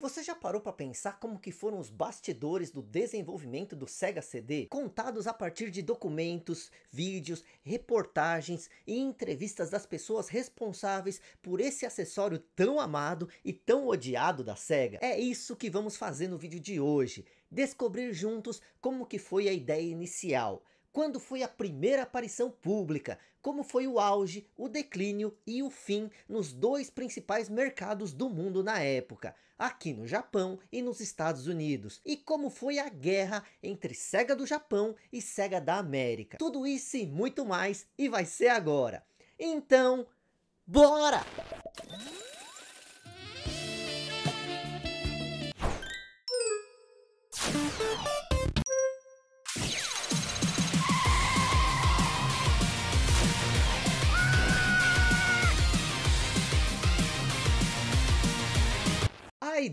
Você já parou para pensar como que foram os bastidores do desenvolvimento do Sega CD, contados a partir de documentos, vídeos, reportagens e entrevistas das pessoas responsáveis por esse acessório tão amado e tão odiado da Sega? É isso que vamos fazer no vídeo de hoje, descobrir juntos como que foi a ideia inicial. Quando foi a primeira aparição pública? Como foi o auge, o declínio e o fim nos dois principais mercados do mundo na época, aqui no Japão e nos Estados Unidos? E como foi a guerra entre Sega do Japão e Sega da América? Tudo isso e muito mais, e vai ser agora. Então, bora!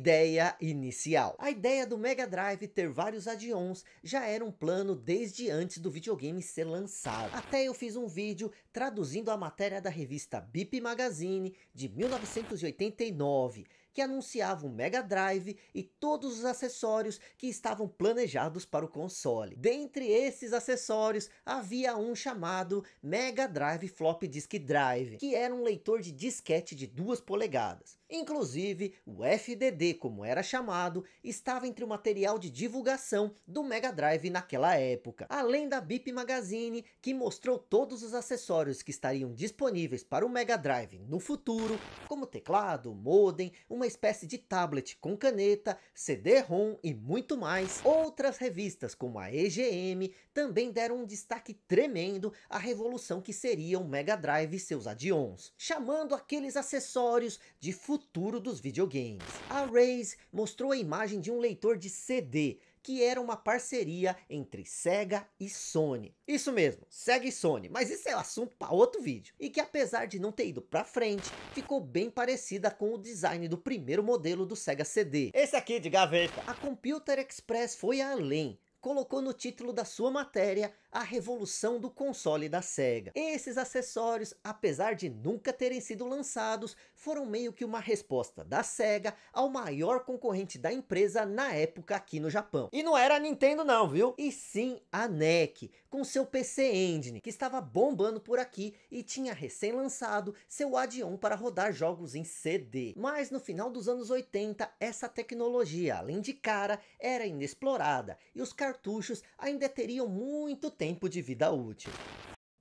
ideia inicial. A ideia do Mega Drive ter vários add-ons já era um plano desde antes do videogame ser lançado. Até eu fiz um vídeo traduzindo a matéria da revista Bip Magazine de 1989, que anunciava o Mega Drive e todos os acessórios que estavam planejados para o console. Dentre esses acessórios, havia um chamado Mega Drive Flop Disk Drive, que era um leitor de disquete de duas polegadas. Inclusive, o FDD, como era chamado, estava entre o material de divulgação do Mega Drive naquela época, além da Bip Magazine, que mostrou todos os acessórios que estariam disponíveis para o Mega Drive no futuro, como teclado, modem, uma espécie de tablet com caneta, CD-ROM e muito mais. Outras revistas, como a EGM, também deram um destaque tremendo à revolução que seria o Mega Drive e seus add-ons, chamando aqueles acessórios de futuro futuro dos videogames. A Raze mostrou a imagem de um leitor de CD, que era uma parceria entre Sega e Sony. Isso mesmo, Sega e Sony, mas isso é assunto para outro vídeo. E que apesar de não ter ido para frente, ficou bem parecida com o design do primeiro modelo do Sega CD. Esse aqui de gaveta. A Computer Express foi além, colocou no título da sua matéria a revolução do console da SEGA. Esses acessórios, apesar de nunca terem sido lançados, foram meio que uma resposta da SEGA ao maior concorrente da empresa na época aqui no Japão. E não era a Nintendo não, viu? E sim a NEC, com seu PC Engine, que estava bombando por aqui e tinha recém-lançado seu add-on para rodar jogos em CD. Mas no final dos anos 80, essa tecnologia, além de cara, era inexplorada, e os cartuchos ainda teriam muito tempo tempo de vida útil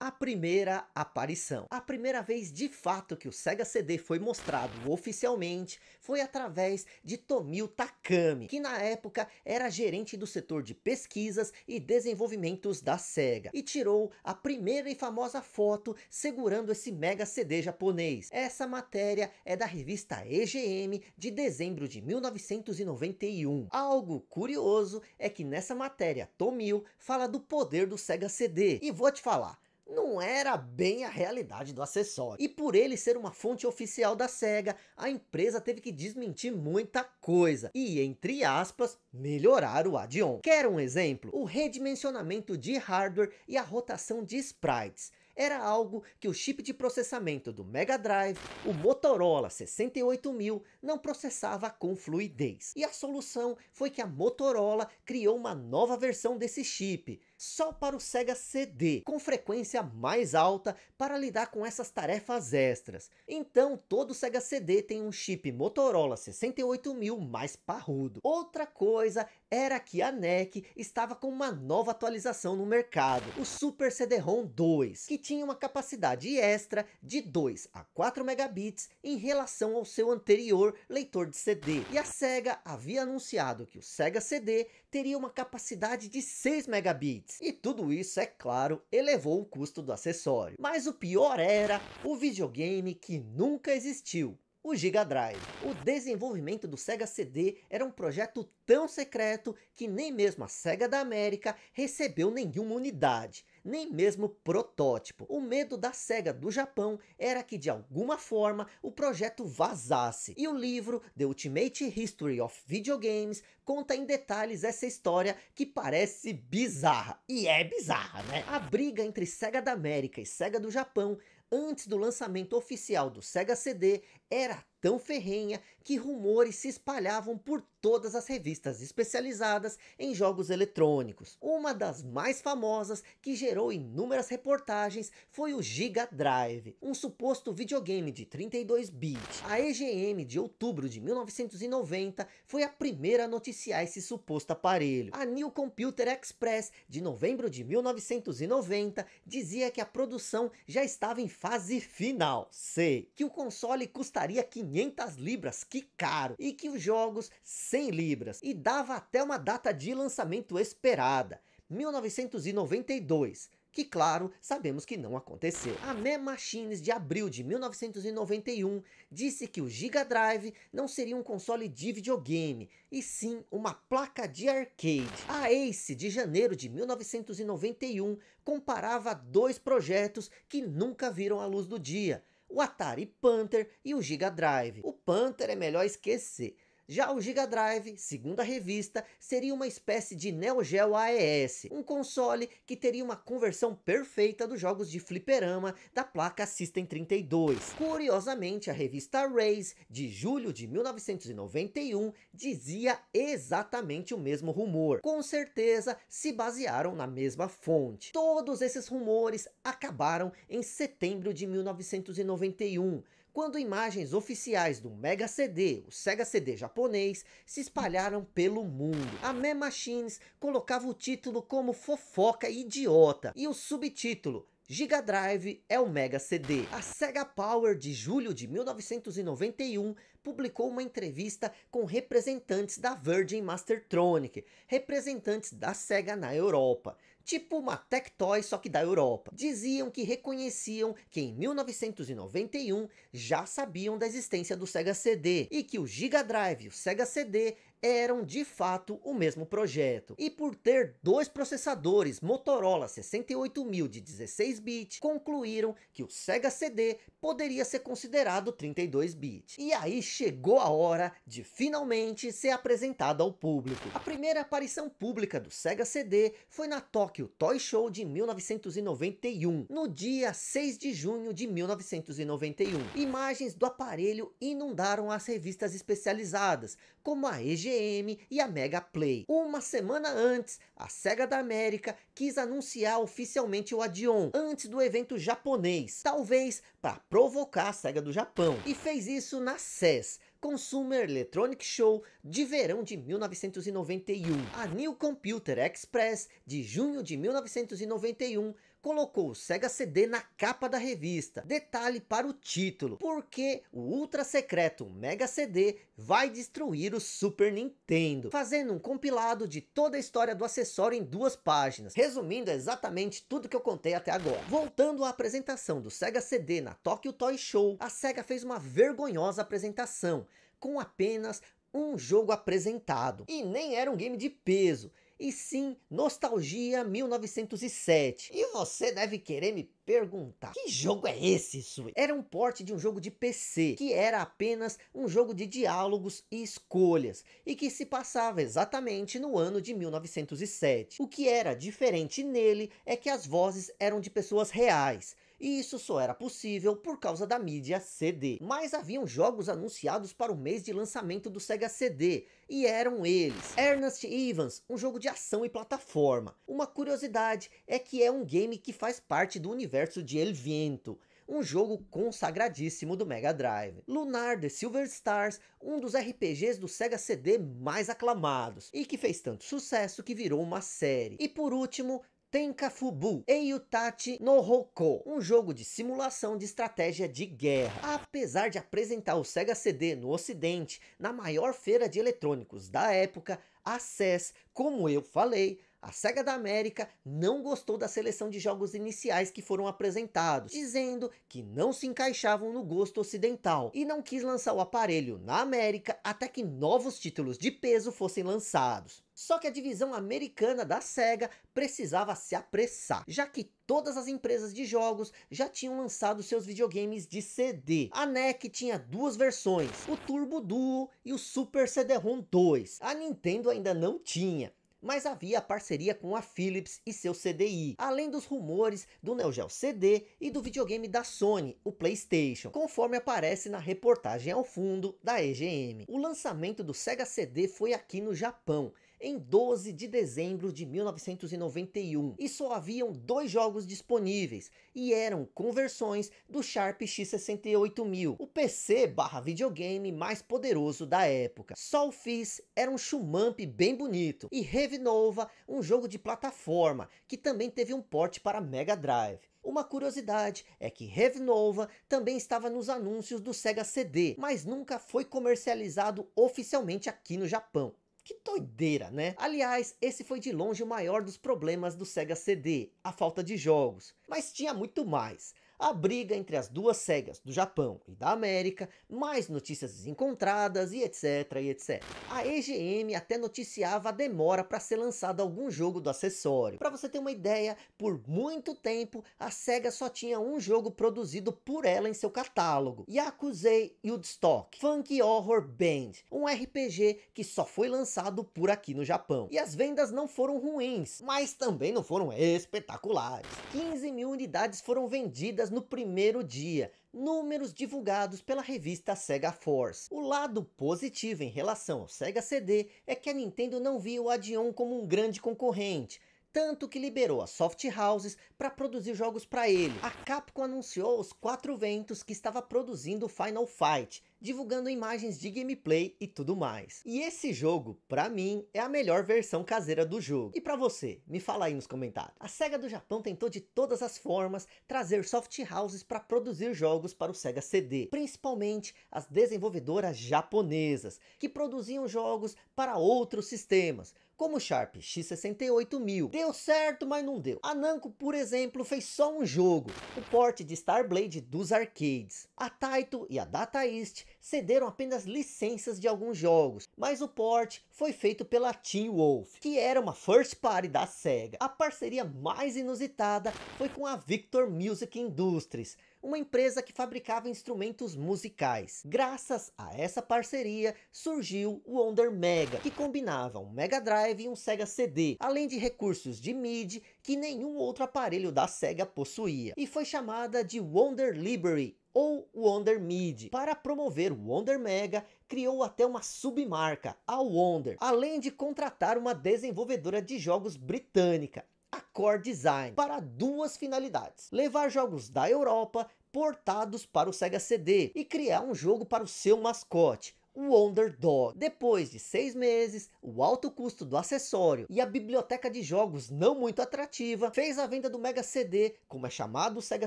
a primeira aparição. A primeira vez de fato que o Sega CD foi mostrado oficialmente foi através de Tomio Takami, que na época era gerente do setor de pesquisas e desenvolvimentos da Sega, e tirou a primeira e famosa foto segurando esse mega CD japonês. Essa matéria é da revista EGM de dezembro de 1991. Algo curioso é que nessa matéria Tomio fala do poder do Sega CD, e vou te falar, não era bem a realidade do acessório. E por ele ser uma fonte oficial da SEGA, a empresa teve que desmentir muita coisa e, entre aspas, melhorar o add-on. Quer um exemplo? O redimensionamento de hardware e a rotação de sprites era algo que o chip de processamento do Mega Drive, o Motorola 68000, não processava com fluidez. E a solução foi que a Motorola criou uma nova versão desse chip, só para o Sega CD, com frequência mais alta para lidar com essas tarefas extras. Então todo Sega CD tem um chip Motorola 68000 mais parrudo. Outra coisa era que a NEC estava com uma nova atualização no mercado, o Super CD-ROM 2, que tinha uma capacidade extra de 2 a 4 megabits em relação ao seu anterior leitor de CD. E a Sega havia anunciado que o Sega CD teria uma capacidade de 6 megabits. E tudo isso, é claro, elevou o custo do acessório. Mas o pior era o videogame que nunca existiu o Giga Drive. O desenvolvimento do Sega CD era um projeto tão secreto que nem mesmo a Sega da América recebeu nenhuma unidade nem mesmo protótipo. O medo da SEGA do Japão era que de alguma forma o projeto vazasse. E o livro The Ultimate History of Video Games conta em detalhes essa história que parece bizarra. E é bizarra, né? A briga entre SEGA da América e SEGA do Japão antes do lançamento oficial do Sega CD era tão ferrenha que rumores se espalhavam por todas as revistas especializadas em jogos eletrônicos. Uma das mais famosas que gerou inúmeras reportagens foi o Giga Drive, um suposto videogame de 32 bits. A EGM de outubro de 1990 foi a primeira a noticiar esse suposto aparelho. A New Computer Express de novembro de 1990 dizia que a produção já estava em fase final. Sei que o console custaria 500 500 libras, que caro, e que os jogos 100 libras, e dava até uma data de lançamento esperada, 1992 que claro, sabemos que não aconteceu. A Me Machines de abril de 1991 disse que o Giga Drive não seria um console de videogame, e sim uma placa de arcade. A Ace de janeiro de 1991 comparava dois projetos que nunca viram a luz do dia, o Atari Panther e o Giga Drive. O Panther é melhor esquecer, já o Giga Drive, segundo a revista, seria uma espécie de Neo Geo AES, um console que teria uma conversão perfeita dos jogos de fliperama da placa System 32. Curiosamente, a revista Rays, de julho de 1991, dizia exatamente o mesmo rumor. Com certeza, se basearam na mesma fonte. Todos esses rumores acabaram em setembro de 1991, quando imagens oficiais do Mega CD, o Sega CD japonês, se espalharam pelo mundo. A Me Machines colocava o título como fofoca idiota e o subtítulo Giga Drive é o Mega CD. A Sega Power de julho de 1991 publicou uma entrevista com representantes da Virgin Mastertronic, representantes da Sega na Europa, tipo uma Tectoy, só que da Europa. Diziam que reconheciam que em 1991 já sabiam da existência do Sega CD e que o Giga Drive e o Sega CD eram de fato o mesmo projeto. E por ter dois processadores Motorola 68000 de 16 bits, concluíram que o Sega CD poderia ser considerado 32 bits. E aí chegou a hora de finalmente ser apresentado ao público. A primeira aparição pública do Sega CD foi na Tokyo Toy Show de 1991, no dia 6 de junho de 1991. Imagens do aparelho inundaram as revistas especializadas, como a EGE IBM e a Mega Play. Uma semana antes, a Sega da América quis anunciar oficialmente o Adion, antes do evento japonês, talvez para provocar a Sega do Japão, e fez isso na SES, Consumer Electronic Show de verão de 1991. A New Computer Express de junho de 1991 colocou o Sega CD na capa da revista. Detalhe para o título, porque o ultra secreto Mega CD vai destruir o Super Nintendo, fazendo um compilado de toda a história do acessório em duas páginas, resumindo exatamente tudo que eu contei até agora. Voltando à apresentação do Sega CD na Tokyo Toy Show, a Sega fez uma vergonhosa apresentação, com apenas um jogo apresentado. E nem era um game de peso, e sim Nostalgia 1907. E você deve querer me perguntar, que jogo é esse, Sui? Era um porte de um jogo de PC, que era apenas um jogo de diálogos e escolhas, e que se passava exatamente no ano de 1907. O que era diferente nele é que as vozes eram de pessoas reais, e isso só era possível por causa da mídia CD. Mas haviam jogos anunciados para o mês de lançamento do Sega CD, e eram eles. Ernest Evans, um jogo de ação e plataforma. Uma curiosidade é que é um game que faz parte do universo de El Viento, um jogo consagradíssimo do Mega Drive. Lunar The Silver Stars, um dos RPGs do Sega CD mais aclamados, e que fez tanto sucesso que virou uma série. E por último, Tenkafubu Eiyutachi no Hokou, um jogo de simulação de estratégia de guerra. Apesar de apresentar o Sega CD no ocidente, na maior feira de eletrônicos da época, a SES, como eu falei, a SEGA da América não gostou da seleção de jogos iniciais que foram apresentados, dizendo que não se encaixavam no gosto ocidental e não quis lançar o aparelho na América até que novos títulos de peso fossem lançados. Só que a divisão americana da SEGA precisava se apressar, já que todas as empresas de jogos já tinham lançado seus videogames de CD. A NEC tinha duas versões, o Turbo Duo e o Super CD-ROM 2. A Nintendo ainda não tinha mas havia parceria com a Philips e seu CDI, além dos rumores do Neo Geo CD e do videogame da Sony, o Playstation, conforme aparece na reportagem ao fundo da EGM. O lançamento do Sega CD foi aqui no Japão, em 12 de dezembro de 1991 e só haviam dois jogos disponíveis e eram conversões do Sharp X68000, o PC barra videogame mais poderoso da época. Fizz era um shumamp bem bonito e Revinova um jogo de plataforma que também teve um porte para Mega Drive. Uma curiosidade é que Revnova também estava nos anúncios do Sega CD, mas nunca foi comercializado oficialmente aqui no Japão. Que doideira, né? Aliás, esse foi de longe o maior dos problemas do Sega CD, a falta de jogos. Mas tinha muito mais a briga entre as duas cegas do Japão e da América, mais notícias desencontradas e etc, e etc. A EGM até noticiava a demora para ser lançado algum jogo do acessório. Para você ter uma ideia, por muito tempo a SEGA só tinha um jogo produzido por ela em seu catálogo. Yakusei Yudstock, Funky Horror Band, um RPG que só foi lançado por aqui no Japão. E as vendas não foram ruins, mas também não foram espetaculares. 15 mil unidades foram vendidas no primeiro dia, números divulgados pela revista Sega Force. O lado positivo em relação ao Sega CD é que a Nintendo não via o Adion como um grande concorrente, tanto que liberou a soft houses para produzir jogos para ele. A Capcom anunciou os quatro ventos que estava produzindo Final Fight, divulgando imagens de gameplay e tudo mais. E esse jogo, pra mim, é a melhor versão caseira do jogo. E pra você? Me fala aí nos comentários. A SEGA do Japão tentou de todas as formas trazer soft houses para produzir jogos para o Sega CD, principalmente as desenvolvedoras japonesas, que produziam jogos para outros sistemas, como o Sharp X68000. Deu certo, mas não deu. A Namco, por exemplo, fez só um jogo, o porte de Starblade dos arcades. A Taito e a Data East cederam apenas licenças de alguns jogos, mas o port foi feito pela Team Wolf, que era uma first party da SEGA. A parceria mais inusitada foi com a Victor Music Industries, uma empresa que fabricava instrumentos musicais. Graças a essa parceria, surgiu o Wonder Mega, que combinava um Mega Drive e um Sega CD, além de recursos de MIDI que nenhum outro aparelho da Sega possuía, e foi chamada de Wonder Library ou Wonder Mid. Para promover o Wonder Mega, criou até uma submarca, a Wonder, além de contratar uma desenvolvedora de jogos britânica, a Core Design, para duas finalidades: levar jogos da Europa portados para o Sega CD e criar um jogo para o seu mascote, o Dog. Depois de seis meses, o alto custo do acessório e a biblioteca de jogos não muito atrativa fez a venda do Mega CD, como é chamado o Sega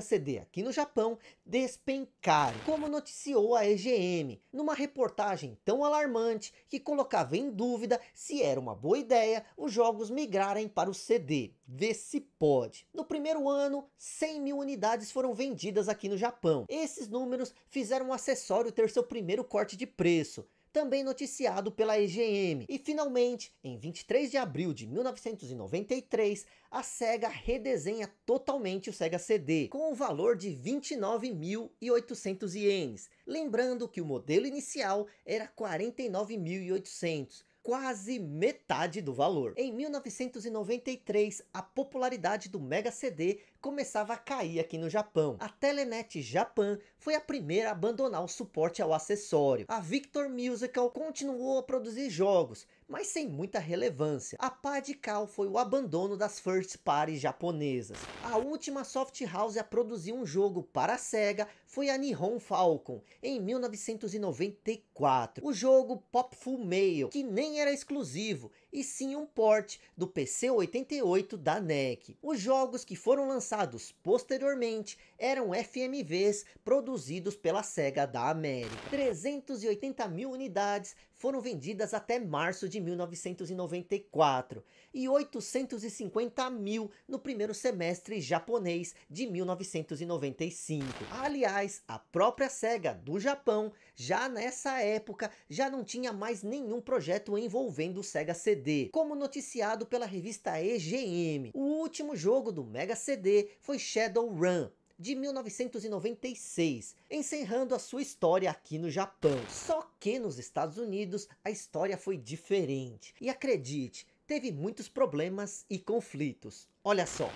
CD aqui no Japão, despencar, como noticiou a EGM, numa reportagem tão alarmante que colocava em dúvida se era uma boa ideia os jogos migrarem para o CD. Vê se pode. No primeiro ano, 100 mil unidades foram vendidas aqui no Japão. Esses números fizeram o acessório ter seu primeiro corte de preço também noticiado pela EGM. E finalmente, em 23 de abril de 1993, a SEGA redesenha totalmente o SEGA CD, com o um valor de 29.800 ienes. Lembrando que o modelo inicial era 49.800, quase metade do valor. Em 1993, a popularidade do Mega CD começava a cair aqui no Japão. A Telenet Japan foi a primeira a abandonar o suporte ao acessório. A Victor Musical continuou a produzir jogos, mas sem muita relevância. A pá de cal foi o abandono das first parties japonesas. A última soft house a produzir um jogo para a Sega foi a Nihon Falcon, em 1994. O jogo Popful Mail, que nem era exclusivo, e sim um port do PC 88 da NEC. Os jogos que foram lançados lançados posteriormente eram FMVs produzidos pela SEGA da América. 380 mil unidades foram vendidas até março de 1994 e 850 mil no primeiro semestre japonês de 1995. Aliás, a própria SEGA do Japão já nessa época já não tinha mais nenhum projeto envolvendo o Sega CD, como noticiado pela revista EGM. O último jogo do Mega CD foi Shadow Run de 1996, encerrando a sua história aqui no Japão. Só que nos Estados Unidos a história foi diferente. E acredite, teve muitos problemas e conflitos. Olha só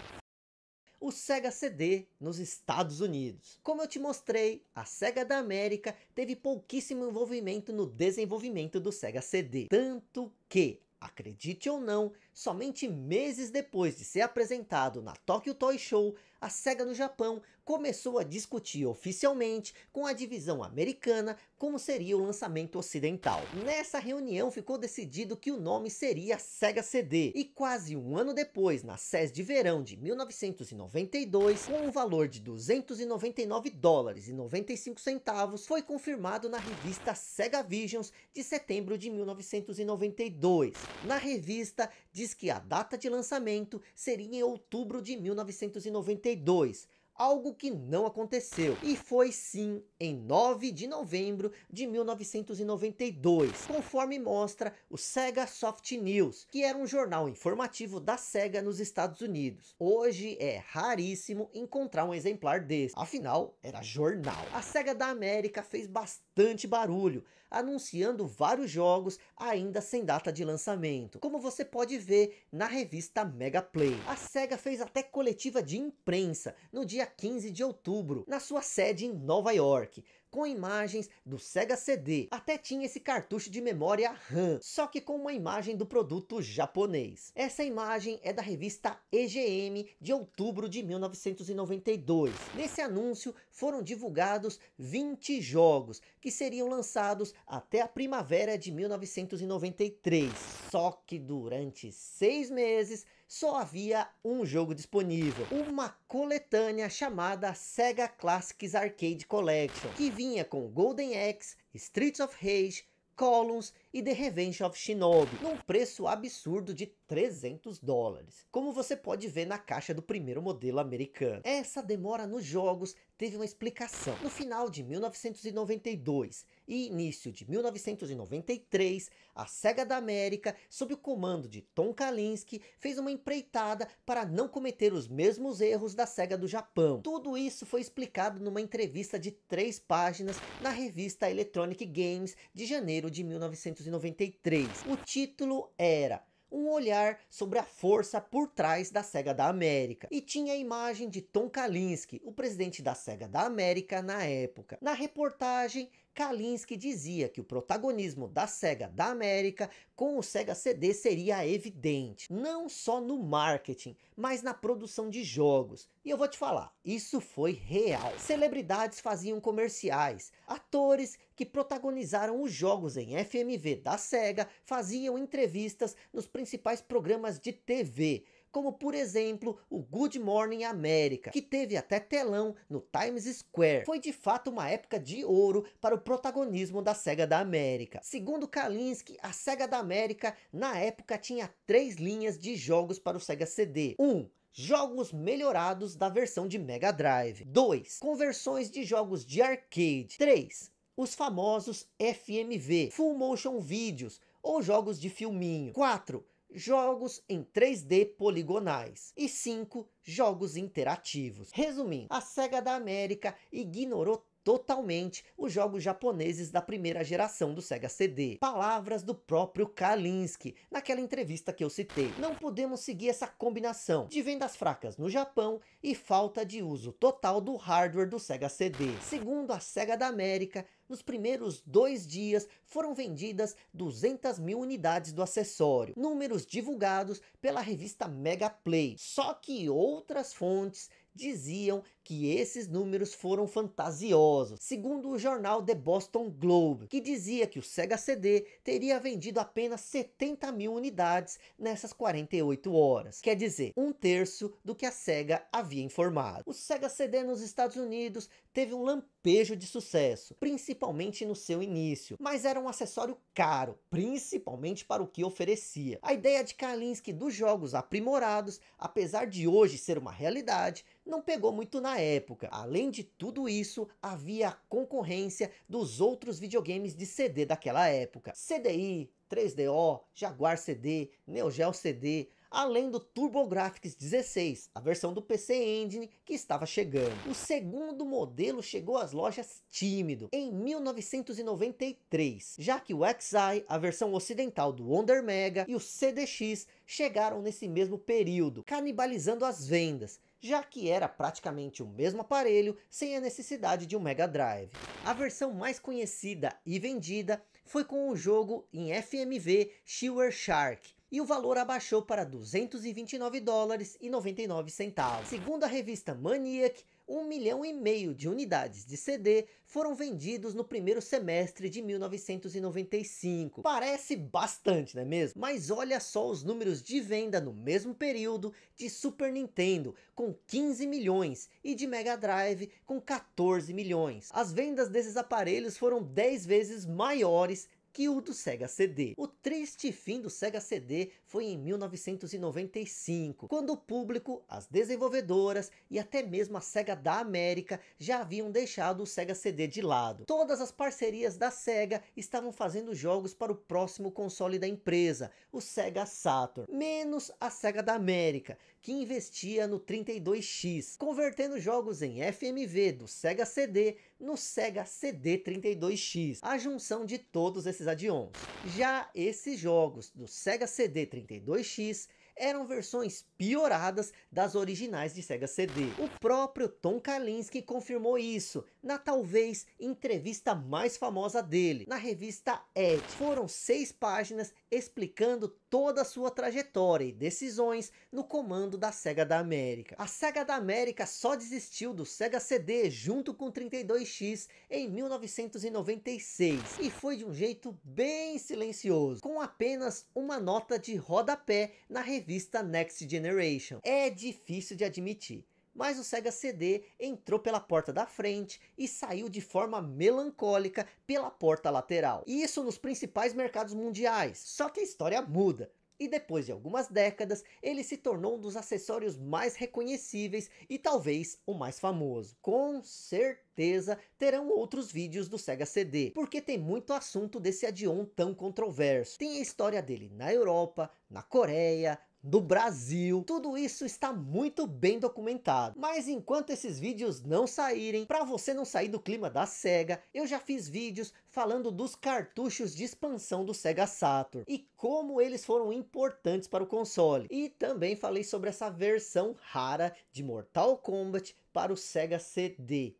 o Sega CD nos Estados Unidos. Como eu te mostrei, a Sega da América teve pouquíssimo envolvimento no desenvolvimento do Sega CD. Tanto que, acredite ou não, Somente meses depois de ser apresentado na Tokyo Toy Show, a SEGA no Japão começou a discutir oficialmente com a divisão americana como seria o lançamento ocidental. Nessa reunião ficou decidido que o nome seria SEGA CD, e quase um ano depois, na SES de verão de 1992, com um valor de 299 dólares e 95 centavos, foi confirmado na revista SEGA Visions de setembro de 1992. Na revista, diz que a data de lançamento seria em outubro de 1992, algo que não aconteceu. E foi sim em 9 de novembro de 1992, conforme mostra o Sega Soft News, que era um jornal informativo da Sega nos Estados Unidos. Hoje é raríssimo encontrar um exemplar desse, afinal era jornal. A Sega da América fez bastante bastante barulho, anunciando vários jogos ainda sem data de lançamento, como você pode ver na revista Mega Play. A SEGA fez até coletiva de imprensa no dia 15 de outubro, na sua sede em Nova York, com imagens do Sega CD. Até tinha esse cartucho de memória RAM, só que com uma imagem do produto japonês. Essa imagem é da revista EGM de outubro de 1992. Nesse anúncio foram divulgados 20 jogos que seriam lançados até a primavera de 1993. Só que durante seis meses só havia um jogo disponível, uma coletânea chamada Sega Classics Arcade Collection, que vinha com Golden Axe, Streets of Rage, Columns e The Revenge of Shinobi, num preço absurdo de 300 dólares, como você pode ver na caixa do primeiro modelo americano. Essa demora nos jogos teve uma explicação. No final de 1992 e início de 1993, a SEGA da América, sob o comando de Tom Kalinske, fez uma empreitada para não cometer os mesmos erros da SEGA do Japão. Tudo isso foi explicado numa entrevista de três páginas na revista Electronic Games de janeiro de 1992. 1993. O título era um olhar sobre a força por trás da SEGA da América. E tinha a imagem de Tom Kalinske, o presidente da SEGA da América na época. Na reportagem, Kalinski dizia que o protagonismo da SEGA da América com o SEGA CD seria evidente, não só no marketing, mas na produção de jogos. E eu vou te falar, isso foi real. Celebridades faziam comerciais, atores que protagonizaram os jogos em FMV da SEGA faziam entrevistas nos principais programas de TV, como por exemplo o Good Morning America, que teve até telão no Times Square. Foi de fato uma época de ouro para o protagonismo da SEGA da América. Segundo Kalinski, a SEGA da América na época tinha três linhas de jogos para o SEGA CD. 1. Um, jogos melhorados da versão de Mega Drive. 2. Conversões de jogos de arcade. 3. Os famosos FMV, Full Motion Videos, ou jogos de filminho. 4 jogos em 3D poligonais e 5 jogos interativos. Resumindo, a SEGA da América ignorou totalmente os jogos japoneses da primeira geração do Sega CD. Palavras do próprio Kalinski, naquela entrevista que eu citei. Não podemos seguir essa combinação de vendas fracas no Japão e falta de uso total do hardware do Sega CD. Segundo a Sega da América, nos primeiros dois dias foram vendidas 200 mil unidades do acessório, números divulgados pela revista Mega Play. Só que outras fontes diziam que esses números foram fantasiosos, segundo o jornal The Boston Globe, que dizia que o Sega CD teria vendido apenas 70 mil unidades nessas 48 horas, quer dizer, um terço do que a Sega havia informado. O Sega CD nos Estados Unidos teve um lampejo de sucesso, principalmente no seu início, mas era um acessório caro, principalmente para o que oferecia. A ideia de Kalinski dos jogos aprimorados, apesar de hoje ser uma realidade, não pegou muito na época. Além de tudo isso, havia a concorrência dos outros videogames de CD daquela época. CDI, 3DO, Jaguar CD, Neo Geo CD, além do TurboGrafx 16, a versão do PC Engine que estava chegando. O segundo modelo chegou às lojas tímido, em 1993, já que o XI, a versão ocidental do Wonder Mega e o CDX chegaram nesse mesmo período, canibalizando as vendas já que era praticamente o mesmo aparelho sem a necessidade de um Mega Drive. A versão mais conhecida e vendida foi com o jogo em FMV Shiver Shark, e o valor abaixou para 229 dólares e 99 centavos. Segundo a revista Maniac, 1 milhão e meio de unidades de CD foram vendidos no primeiro semestre de 1995. Parece bastante, não é mesmo? Mas olha só os números de venda no mesmo período de Super Nintendo, com 15 milhões, e de Mega Drive, com 14 milhões. As vendas desses aparelhos foram 10 vezes maiores que o do Sega CD. O triste fim do Sega CD foi em 1995, quando o público, as desenvolvedoras e até mesmo a Sega da América já haviam deixado o Sega CD de lado. Todas as parcerias da Sega estavam fazendo jogos para o próximo console da empresa, o Sega Saturn, menos a Sega da América, que investia no 32X, convertendo jogos em FMV do Sega CD no Sega CD32X, a junção de todos esses add-ons. Já esses jogos do Sega CD32X eram versões pioradas das originais de Sega CD. O próprio Tom Kalinske confirmou isso na talvez entrevista mais famosa dele, na revista Edge. Foram seis páginas explicando toda a sua trajetória e decisões no comando da Sega da América. A Sega da América só desistiu do Sega CD junto com 32X em 1996 e foi de um jeito bem silencioso, com apenas uma nota de rodapé na revista revista Next Generation. É difícil de admitir, mas o Sega CD entrou pela porta da frente e saiu de forma melancólica pela porta lateral. isso nos principais mercados mundiais. Só que a história muda. E depois de algumas décadas, ele se tornou um dos acessórios mais reconhecíveis e talvez o mais famoso. Com certeza terão outros vídeos do Sega CD, porque tem muito assunto desse adion tão controverso. Tem a história dele na Europa, na Coreia, do Brasil. Tudo isso está muito bem documentado. Mas enquanto esses vídeos não saírem, para você não sair do clima da SEGA, eu já fiz vídeos falando dos cartuchos de expansão do Sega Saturn e como eles foram importantes para o console. E também falei sobre essa versão rara de Mortal Kombat para o Sega CD.